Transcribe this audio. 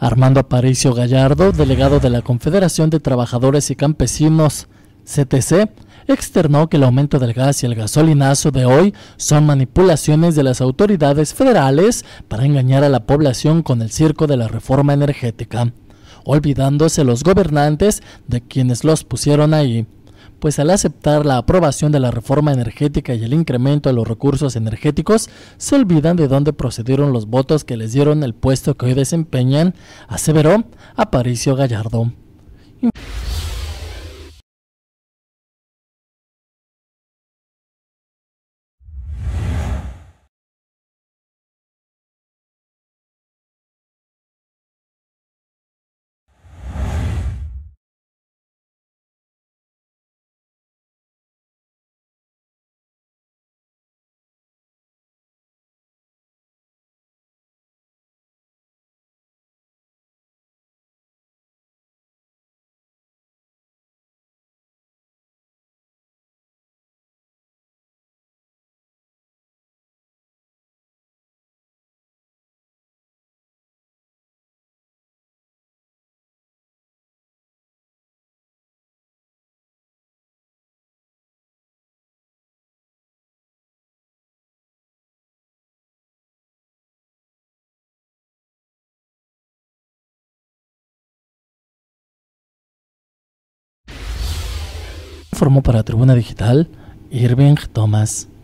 Armando Aparicio Gallardo, delegado de la Confederación de Trabajadores y Campesinos, CTC, externó que el aumento del gas y el gasolinazo de hoy son manipulaciones de las autoridades federales para engañar a la población con el circo de la reforma energética, olvidándose los gobernantes de quienes los pusieron ahí pues al aceptar la aprobación de la reforma energética y el incremento de los recursos energéticos, se olvidan de dónde procedieron los votos que les dieron el puesto que hoy desempeñan, aseveró Aparicio Gallardo. formó para Tribuna Digital Irving Thomas.